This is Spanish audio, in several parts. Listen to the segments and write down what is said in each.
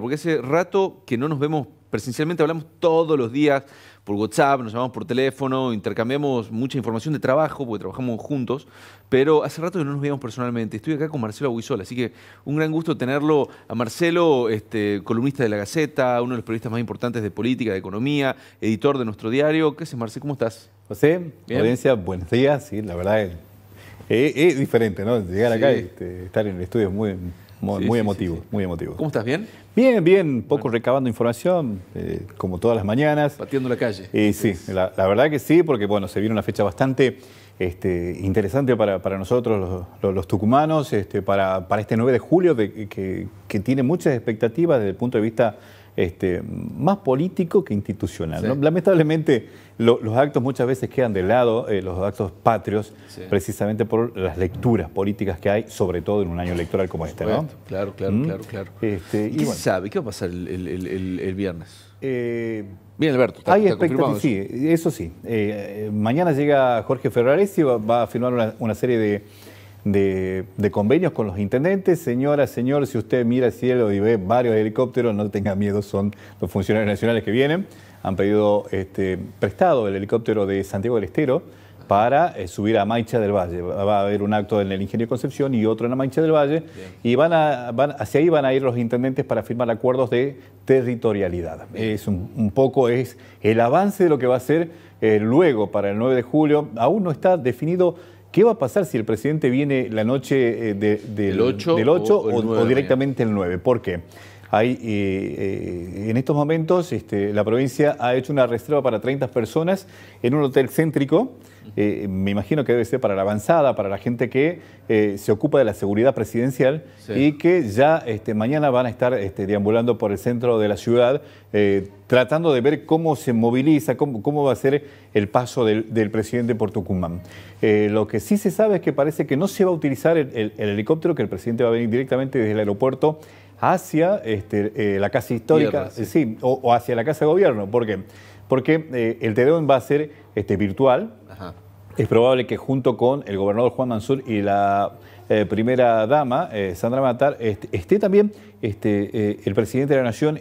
porque hace rato que no nos vemos presencialmente, hablamos todos los días por WhatsApp, nos llamamos por teléfono, intercambiamos mucha información de trabajo, porque trabajamos juntos, pero hace rato que no nos veíamos personalmente. Estoy acá con Marcelo Aguizola, así que un gran gusto tenerlo a Marcelo, este, columnista de La Gaceta, uno de los periodistas más importantes de política, de economía, editor de nuestro diario. ¿Qué haces, Marcelo? ¿Cómo estás? José, audiencia, buenos días. Sí, la verdad es, es, diferente, ¿no? Llegar acá y este, estar en el estudio es muy, muy, emotivo, muy emotivo. ¿Cómo estás? ¿Bien? Bien, bien, poco recabando información, eh, como todas las mañanas. Batiendo la calle. Y sí, la, verdad que sí, porque bueno, se viene una fecha bastante este, interesante para, nosotros los, tucumanos, este, para, este 9 de julio, que tiene muchas expectativas desde el punto de vista este, más político que institucional. Lamentablemente los actos muchas veces quedan de lado, eh, los actos patrios, precisamente por las lecturas políticas que hay, sobre todo en un año electoral como este. Claro, claro, mm. claro, claro. Este, ¿Y, qué sabe? ¿Qué va a pasar el, viernes? Eh, Bien, Alberto. hay sí, eso sí. Eh, mañana llega Jorge Ferraresi, va, va a firmar una serie de de, convenios con los intendentes. Señora, señor, si usted mira el cielo y ve varios helicópteros, no tenga miedo, son los funcionarios nacionales que vienen. Han pedido este, prestado el helicóptero de Santiago del Estero para eh, subir a Mancha del Valle. Va a haber un acto en el Ingenio Concepción y otro en la Maicha del Valle. Y van, a, hacia ahí van a ir los intendentes para firmar acuerdos de territorialidad. Es un, poco es el avance de lo que va a ser eh, luego para el 9 de julio. Aún no está definido ¿Qué va a pasar si el presidente viene la noche eh, del 8, o, o directamente el 9? ¿Por qué? Hay, eh, eh, en estos momentos este, la provincia ha hecho una reserva para 30 personas en un hotel céntrico. Eh, me imagino que debe ser para la avanzada, para la gente que se ocupa de la seguridad presidencial y que ya este, mañana van a estar este, deambulando por el centro de la ciudad tratando de ver cómo se moviliza, cómo, va a ser el paso del, presidente por Tucumán. lo que sí se sabe es que parece que no se va a utilizar el helicóptero, que el presidente va a venir directamente desde el aeropuerto hacia este, eh, la casa histórica, sí, o, hacia la casa de gobierno. ¿Por qué? Porque eh, el TEDUM va a ser este, virtual. Es probable que junto con el gobernador Juan Mansur y la eh, primera dama, Sandra Matar, este, esté también el presidente de la Nación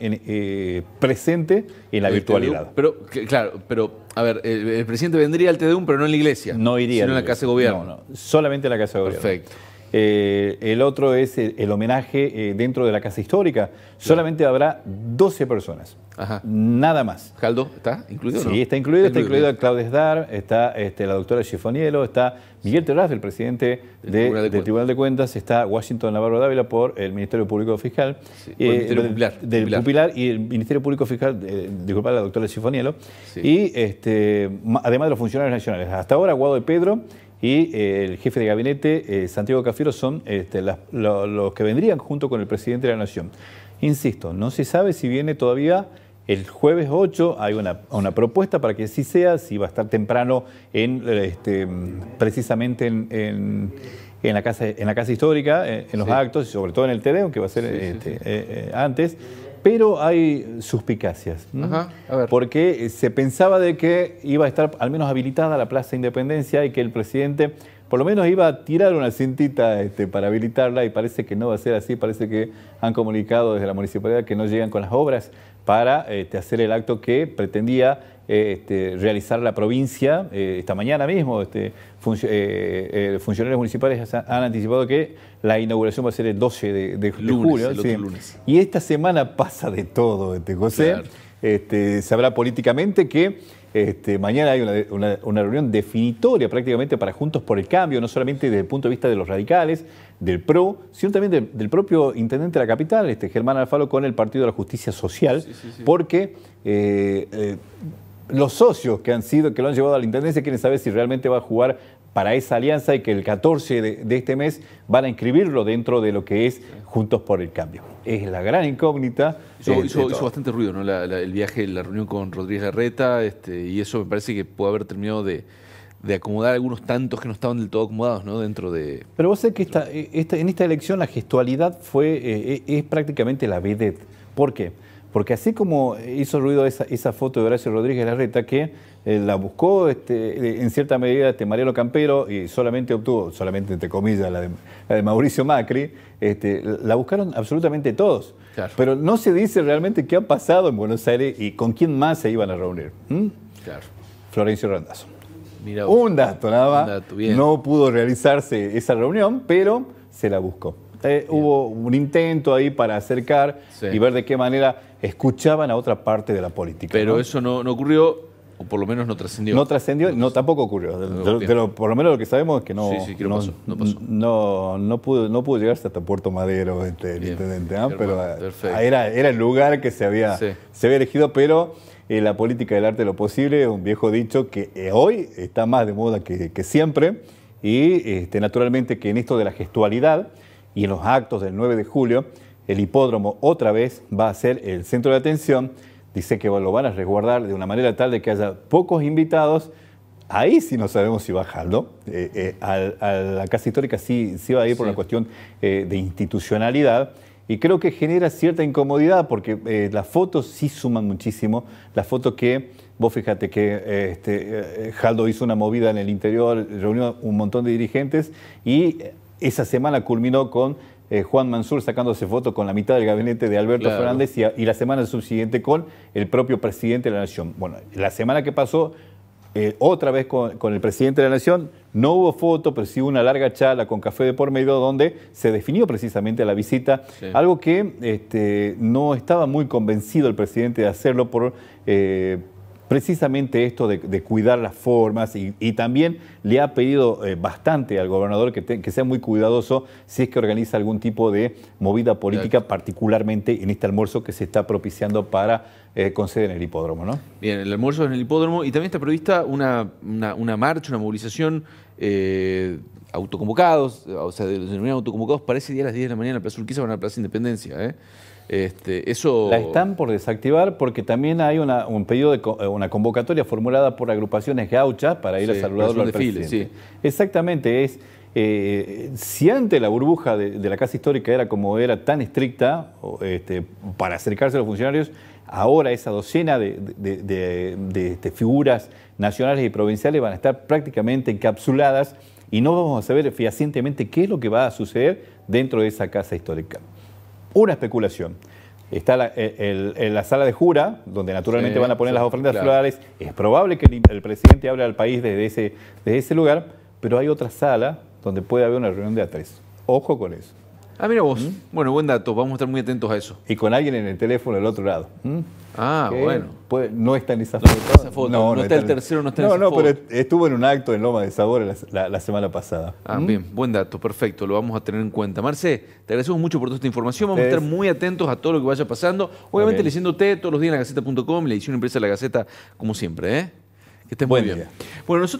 presente en la virtualidad. pero, claro, pero, a ver, el, presidente vendría al tedum pero no en la iglesia. No iría. Sino en la Casa de Gobierno. solamente en la Casa de Gobierno. Perfecto. Eh, el otro es el, homenaje eh, dentro de la Casa Histórica. Solamente habrá 12 personas. Nada más. ¿Caldo está incluido? Sí, está incluido. Está incluido, incluido Claudia Dar, está este, la doctora Chifonielo, está Miguel Terraz, el presidente del Tribunal de Cuentas, está Washington Navarro Dávila por el Ministerio Público Fiscal. Eh, del, Pupilar, y el Ministerio Público Fiscal, disculpad, disculpa, la doctora Chifonielo. Y este, además de los funcionarios nacionales. Hasta ahora, Guado de Pedro y eh, el jefe de gabinete, eh, Santiago Cafiero, son este, los que vendrían junto con el presidente de la Nación. Insisto, no se sabe si viene todavía el jueves 8, hay una, propuesta para que sí sea, si va a estar temprano en, este, precisamente en, la casa, en la Casa Histórica, eh, en, los actos, y sobre todo en el TD, aunque va a ser este, antes pero hay suspicacias. Porque eh, se pensaba de que iba a estar al menos habilitada la Plaza Independencia y que el presidente por lo menos iba a tirar una cintita este, para habilitarla y parece que no va a ser así, parece que han comunicado desde la municipalidad que no llegan con las obras para eh, este, hacer el acto que pretendía eh, este, realizar la provincia eh, esta mañana mismo. Este, funcionarios municipales han anticipado que la inauguración va a ser el 12 de, julio. Y esta semana pasa de todo, este, José sabrá este, políticamente que este, mañana hay una, reunión definitoria prácticamente para Juntos por el Cambio, no solamente desde el punto de vista de los radicales, del PRO, sino también del, propio intendente de la capital, este, Germán Alfaro, con el Partido de la Justicia Social, porque eh, eh, los socios que han sido, que lo han llevado a la intendencia quieren saber si realmente va a jugar para esa alianza y que el 14 de, este mes van a inscribirlo dentro de lo que es Juntos por el Cambio. Es la gran incógnita. Hizo, bastante ruido ¿no? el viaje, la reunión con Rodríguez Garreta, este, y eso me parece que puede haber terminado de, de acomodar algunos tantos que no estaban del todo acomodados ¿no? dentro de... Pero vos sabés que eh, en esta elección la gestualidad fue, eh, eh, es prácticamente la vedette. ¿Por qué? Porque así como hizo ruido esa, foto de Horacio Rodríguez Larreta, que eh, la buscó este, eh, en cierta medida este Mariano Campero y solamente obtuvo, solamente entre comillas, la de, Mauricio Macri, este, la buscaron absolutamente todos. Pero no se dice realmente qué ha pasado en Buenos Aires y con quién más se iban a reunir. Claro. Florencio Randazzo. un dato nada más. no pudo realizarse esa reunión, pero se la buscó. Eh, hubo un intento ahí para acercar y ver de qué manera escuchaban a otra parte de la política. Pero eso no, ocurrió, o por lo menos no trascendió. No trascendió, no, tampoco ocurrió. por lo menos lo que sabemos es que no, no, no, pudo, no pudo llegarse hasta Puerto Madero este, el intendente, pero era, el lugar que se había, se había elegido, pero eh, la política del arte de lo posible, un viejo dicho que eh, hoy está más de moda que, siempre, y este, naturalmente que en esto de la gestualidad y en los actos del 9 de julio, el hipódromo otra vez va a ser el centro de atención. Dice que lo van a resguardar de una manera tal de que haya pocos invitados. Ahí sí no sabemos si va Jaldo. Eh, eh, a, la Casa Histórica sí, sí va a ir por la una cuestión eh, de institucionalidad. Y creo que genera cierta incomodidad porque las fotos sí suman muchísimo. La foto que Vos fíjate que este, Jaldo hizo una movida en el interior, reunió un montón de dirigentes y esa semana culminó con eh, Juan Mansur sacándose foto con la mitad del gabinete de Alberto Fernández y, la semana subsiguiente con el propio presidente de la Nación. Bueno, la semana que pasó, eh, otra vez con, el presidente de la Nación, no hubo foto, pero sí una larga charla con café de por medio donde se definió precisamente la visita, algo que este, no estaba muy convencido el presidente de hacerlo por... Eh, precisamente esto de, cuidar las formas y, también le ha pedido eh, bastante al gobernador que, sea muy cuidadoso si es que organiza algún tipo de movida política, particularmente en este almuerzo que se está propiciando para eh, conceder en el hipódromo. ¿no? Bien, el almuerzo es en el hipódromo y también está prevista una, marcha, una movilización. Eh, autoconvocados, o sea, de los denominados autoconvocados, para día a las 10 de la mañana en la Plaza Urquiza o en la Plaza Independencia. Este, la están por desactivar porque también hay una, un de eh, una convocatoria formulada por agrupaciones gauchas para ir a saludar al desfiles presidente. Exactamente, es eh, si antes la burbuja de, la casa histórica era como era tan estricta este, para acercarse a los funcionarios, ahora esa docena de, este, figuras nacionales y provinciales van a estar prácticamente encapsuladas y no vamos a saber fehacientemente qué es lo que va a suceder dentro de esa casa histórica una especulación. Está la, eh, eh, la sala de jura, donde naturalmente van a poner las ofrendas florales. Es probable que el, presidente hable al país desde ese, desde ese lugar, pero hay otra sala donde puede haber una reunión de a tres. Ojo con eso. Ah, mira vos. ¿Mm? Bueno, buen dato. Vamos a estar muy atentos a eso. Y con alguien en el teléfono del otro lado. ¿Mm? Ah, bueno. Pues no está en esa foto. No, está, el tercero, no está en esa foto. No, no, pero estuvo en un acto en Loma de Sabor la, semana pasada. ¿Mm? Ah, bien. Buen dato. Perfecto. Lo vamos a tener en cuenta. Marce, te agradecemos mucho por toda esta información. Vamos a estar muy atentos a todo lo que vaya pasando. Obviamente okay. leyéndote todos los días en la Gaceta.com, la edición impresa de la Gaceta, como siempre. ¿eh? Que estés muy bien. Bueno, nosotros